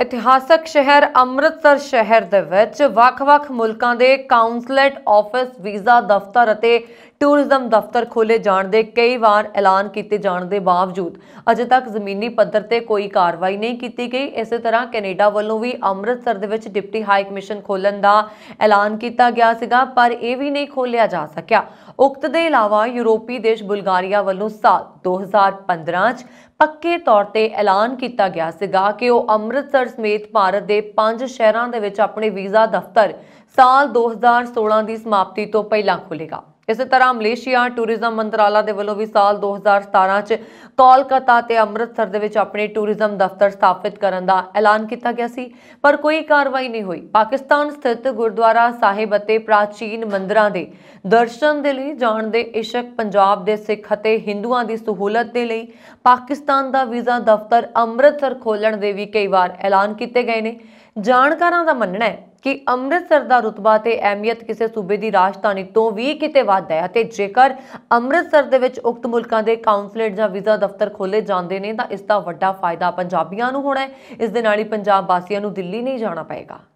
ਇਤਿਹਾਸਕ ਸ਼ਹਿਰ ਅੰਮ੍ਰਿਤਸਰ ਸ਼ਹਿਰ ਦੇ ਵਿੱਚ ਵੱਖ-ਵੱਖ ਮੁਲਕਾਂ ਦੇ ਕਾਉਂਸਲੇਟ ਆਫਿਸ ਵੀਜ਼ਾ ਦਫ਼ਤਰ ਅਤੇ ਟੂਰਿਜ਼ਮ ਦਫ਼ਤਰ ਖੋਲੇ ਜਾਣ ਦੇ ਕਈ ਵਾਰ ਐਲਾਨ ਕੀਤੇ ਜਾਣ ਦੇ ਬਾਵਜੂਦ ਅਜੇ ਤੱਕ ਜ਼ਮੀਨੀ ਪੱਧਰ ਤੇ ਕੋਈ ਕਾਰਵਾਈ ਨਹੀਂ ਕੀਤੀ ਗਈ ਇਸੇ ਤਰ੍ਹਾਂ ਕੈਨੇਡਾ ਵੱਲੋਂ ਵੀ ਅੰਮ੍ਰਿਤਸਰ ਦੇ ਵਿੱਚ ਡਿਪਟੀ ਹਾਈ ਕਮਿਸ਼ਨ ਖੋਲਣ ਦਾ ਐਲਾਨ ਕੀਤਾ ਗਿਆ ਸੀਗਾ ਪਰ ਇਹ ਵੀ ਨਹੀਂ ਖੋਲਿਆ ਜਾ ਸਕਿਆ ਉਕਤ ਦੇ ਇਲਾਵਾ ਯੂਰੋਪੀ ਦੇਸ਼ ਬੁਲਗਾਰੀਆ ਵੱਲੋਂ ਸਾਲ 2015 'ਚ ਪੱਕੇ ਤੌਰ ਤੇ ਐਲਾਨ ਕੀਤਾ ਗਿਆ ਸੀਗਾ ਕਿ ਉਹ ਅੰਮ੍ਰਿਤਸਰ ਸਮੇਤ ਭਾਰਤ ਦੇ ਪੰਜ ਸ਼ਹਿਰਾਂ ਦੇ ਵਿੱਚ ਆਪਣੇ ਵੀਜ਼ਾ ਦਫ਼ਤਰ ਸਾਲ 2016 ਦੀ ਸਮਾਪਤੀ ਤੋਂ ਪਹਿਲਾਂ ਖੁੱਲੇਗਾ ਇਸੇ ਤਰ੍ਹਾਂ ਮਲੇਸ਼ੀਆ ਟੂਰਿਜ਼ਮ ਮੰਤਰਾਲਾ ਦੇ ਵੱਲੋਂ ਵੀ ਸਾਲ 2017 ਚ ਕੋਲਕਾਤਾ ਤੇ ਅੰਮ੍ਰਿਤਸਰ ਦੇ ਵਿੱਚ ਆਪਣੇ ਟੂਰਿਜ਼ਮ ਦਫ਼ਤਰ ਸਥਾਪਿਤ ਕਰਨ ਦਾ ਐਲਾਨ ਕੀਤਾ ਗਿਆ ਸੀ ਪਰ ਕੋਈ ਕਾਰਵਾਈ ਨਹੀਂ ਹੋਈ ਪਾਕਿਸਤਾਨ ਸਥਿਤ ਗੁਰਦੁਆਰਾ ਸਾਹਿਬ ਅਤੇ ਪ੍ਰਾਚੀਨ ਮੰਦਰਾਂ ਦੇ ਦਰਸ਼ਨ ਦੇ ਲਈ ਜਾਣ ਦੇ ਇਸ਼ਕ ਪੰਜਾਬ ਦੇ ਸਿੱਖ ਅਤੇ ਹਿੰਦੂਆਂ ਦੀ ਸਹੂਲਤ ਦੇ ਲਈ ਪਾਕਿਸਤਾਨ ਦਾ ਵੀਜ਼ਾ ਦਫ਼ਤਰ ਅੰਮ੍ਰਿਤਸਰ ਖੋਲਣ ਦੇ ਵੀ ਕਈ ਵਾਰ ਐਲਾਨ ਕੀਤੇ ਗਏ ਨੇ ਜਾਣਕਾਰਾਂ ਦਾ ਮੰਨਣਾ ਹੈ ਕਿ ਅੰਮ੍ਰਿਤਸਰ ਦਾ ਰੁਤਬਾ ਤੇ ਅਹਿਮੀਅਤ ਕਿਸੇ ਸੂਬੇ ਦੀ ਰਾਜਧਾਨੀ ਤੋਂ ਵੀ ਕਿਤੇ ਵੱਧ ਹੈ ਅਤੇ ਜੇਕਰ ਅੰਮ੍ਰਿਤਸਰ ਦੇ ਵਿੱਚ ਉਕਤ ਮੁਲਕਾਂ ਦੇ ਕਾਉਂਸਲੇਟ ਜਾਂ ਵੀਜ਼ਾ ਦਫ਼ਤਰ ਖੋਲੇ ਜਾਂਦੇ ਨੇ ਤਾਂ ਇਸ ਦਾ ਵੱਡਾ ਫਾਇਦਾ ਪੰਜਾਬੀਆਂ ਨੂੰ ਹੋਣਾ ਹੈ ਇਸ ਦੇ ਨਾਲ ਹੀ ਪੰਜਾਬ ਵਾਸੀਆਂ ਨੂੰ ਦਿੱਲੀ ਨਹੀਂ ਜਾਣਾ ਪਏਗਾ